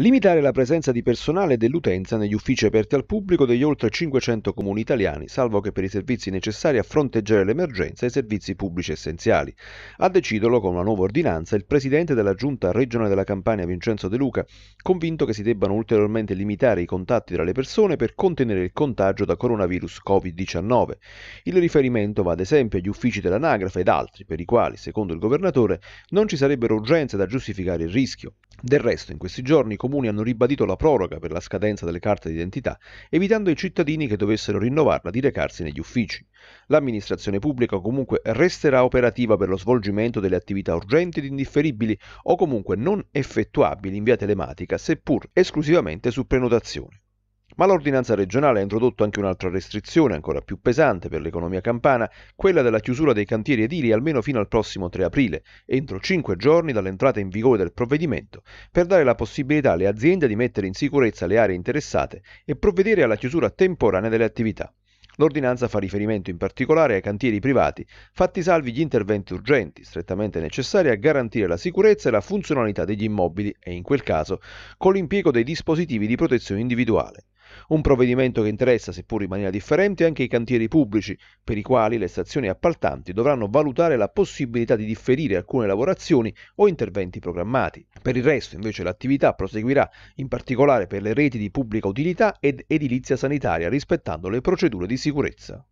limitare la presenza di personale e dell'utenza negli uffici aperti al pubblico degli oltre 500 comuni italiani, salvo che per i servizi necessari a fronteggiare l'emergenza e i servizi pubblici essenziali. A deciderlo con una nuova ordinanza il presidente della Giunta regionale della Campania Vincenzo De Luca, convinto che si debbano ulteriormente limitare i contatti tra le persone per contenere il contagio da coronavirus Covid-19. Il riferimento va ad esempio agli uffici dell'anagrafe ed altri, per i quali, secondo il governatore, non ci sarebbero urgenze da giustificare il rischio. Del resto, in questi giorni i comuni hanno ribadito la proroga per la scadenza delle carte d'identità, evitando ai cittadini che dovessero rinnovarla di recarsi negli uffici. L'amministrazione pubblica comunque resterà operativa per lo svolgimento delle attività urgenti ed indifferibili o comunque non effettuabili in via telematica, seppur esclusivamente su prenotazione. Ma l'ordinanza regionale ha introdotto anche un'altra restrizione, ancora più pesante per l'economia campana, quella della chiusura dei cantieri edili almeno fino al prossimo 3 aprile, entro 5 giorni dall'entrata in vigore del provvedimento, per dare la possibilità alle aziende di mettere in sicurezza le aree interessate e provvedere alla chiusura temporanea delle attività. L'ordinanza fa riferimento in particolare ai cantieri privati, fatti salvi gli interventi urgenti, strettamente necessari a garantire la sicurezza e la funzionalità degli immobili e, in quel caso, con l'impiego dei dispositivi di protezione individuale. Un provvedimento che interessa, seppur in maniera differente, anche i cantieri pubblici, per i quali le stazioni appaltanti dovranno valutare la possibilità di differire alcune lavorazioni o interventi programmati. Per il resto, invece, l'attività proseguirà, in particolare per le reti di pubblica utilità ed edilizia sanitaria, rispettando le procedure di sicurezza.